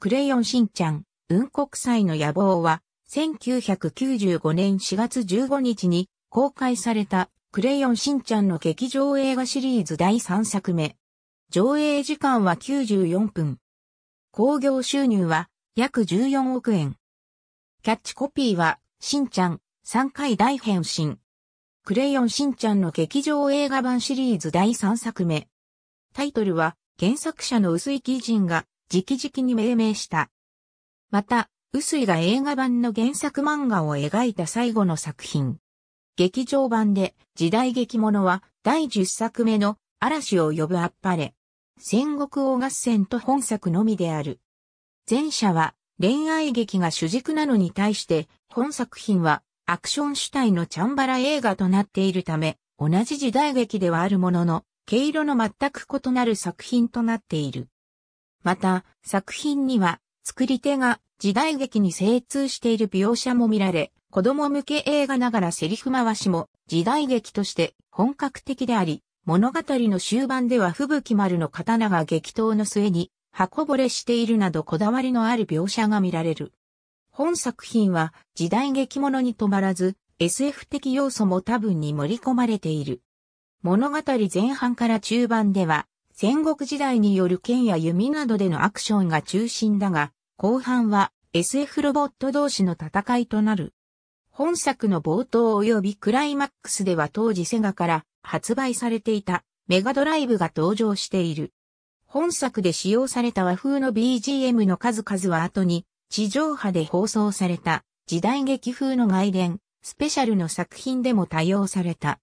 クレヨンしんちゃん、うん国際の野望は、1995年4月15日に公開されたクレヨンしんちゃんの劇場映画シリーズ第3作目。上映時間は94分。興行収入は約14億円。キャッチコピーは、しんちゃん、3回大変身。クレヨンしんちゃんの劇場映画版シリーズ第3作目。タイトルは、原作者の薄井貴人が直々に命名した。また、薄井が映画版の原作漫画を描いた最後の作品。劇場版で時代劇ものは第10作目の嵐を呼ぶあっぱれ。戦国王合戦と本作のみである。前者は恋愛劇が主軸なのに対して本作品はアクション主体のチャンバラ映画となっているため同じ時代劇ではあるものの毛色の全く異なる作品となっている。また、作品には、作り手が時代劇に精通している描写も見られ、子供向け映画ながらセリフ回しも時代劇として本格的であり、物語の終盤では吹雪丸の刀が激闘の末に、箱ぼれしているなどこだわりのある描写が見られる。本作品は時代劇ものに止まらず、SF 的要素も多分に盛り込まれている。物語前半から中盤では、戦国時代による剣や弓などでのアクションが中心だが、後半は SF ロボット同士の戦いとなる。本作の冒頭及びクライマックスでは当時セガから発売されていたメガドライブが登場している。本作で使用された和風の BGM の数々は後に地上波で放送された時代劇風の外伝、スペシャルの作品でも多用された。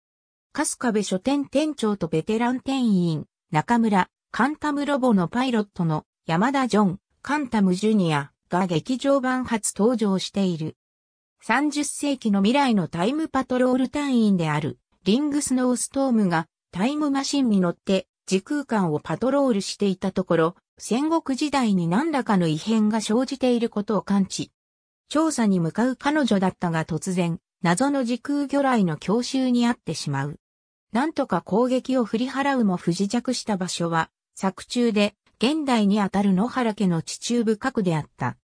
春日部書店店長とベテラン店員、中村、カンタムロボのパイロットの山田ジョン、カンタムジュニアが劇場版初登場している。30世紀の未来のタイムパトロール隊員であるリングスノーストームがタイムマシンに乗って時空間をパトロールしていたところ、戦国時代に何らかの異変が生じていることを感知。調査に向かう彼女だったが突然、謎の時空魚雷の強襲にあってしまう。なんとか攻撃を振り払うも不時着した場所は、作中で、現代にあたる野原家の地中深くであった。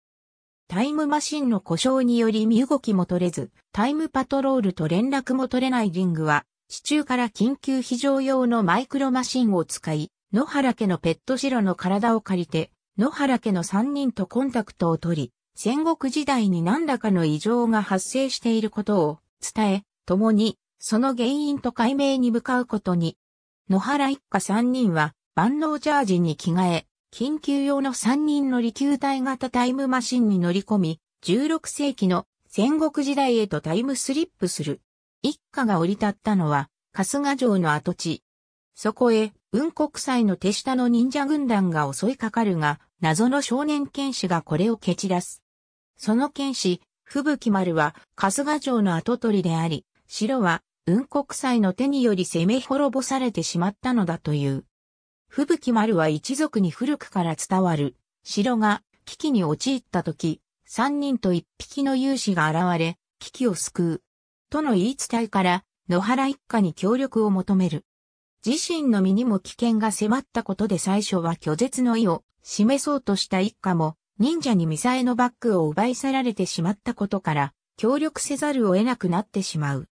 タイムマシンの故障により身動きも取れず、タイムパトロールと連絡も取れないリングは、地中から緊急非常用のマイクロマシンを使い、野原家のペットシロの体を借りて、野原家の3人とコンタクトを取り、戦国時代に何らかの異常が発生していることを伝え、共にその原因と解明に向かうことに。野原一家三人は万能ジャージに着替え、緊急用の三人乗り球体型タイムマシンに乗り込み、16世紀の戦国時代へとタイムスリップする。一家が降り立ったのは、春日城の跡地。そこへ、雲国祭の手下の忍者軍団が襲いかかるが、謎の少年剣士がこれを蹴散らす。その剣士、吹雪丸は、春日城の跡取りであり、城は、軍国債の手により攻め滅ぼされてしまったのだという。吹雪丸は一族に古くから伝わる、城が危機に陥った時、三人と一匹の勇士が現れ、危機を救う。との言い伝えから、野原一家に協力を求める。自身の身にも危険が迫ったことで最初は拒絶の意を示そうとした一家も、忍者にミサエのバッグを奪い去られてしまったことから、協力せざるを得なくなってしまう。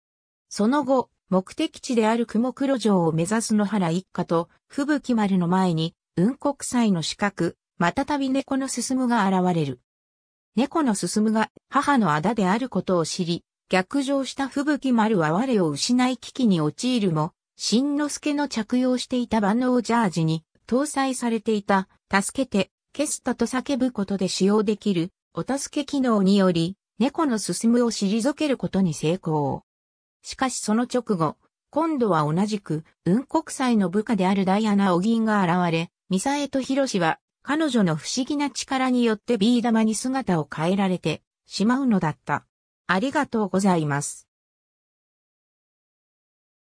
その後、目的地である雲黒城を目指す野原一家と、吹雪丸の前に、雲国祭の資格、またたび猫の進むが現れる。猫の進むが母の仇であることを知り、逆上した吹雪丸は我を失い危機に陥るも、新之助の着用していた万能ジャージに搭載されていた、助けて、消したと叫ぶことで使用できる、お助け機能により、猫の進むを退けることに成功。しかしその直後、今度は同じく、雲国際の部下であるダイアナ・オギンが現れ、ミサエとヒロシは、彼女の不思議な力によってビー玉に姿を変えられてしまうのだった。ありがとうございます。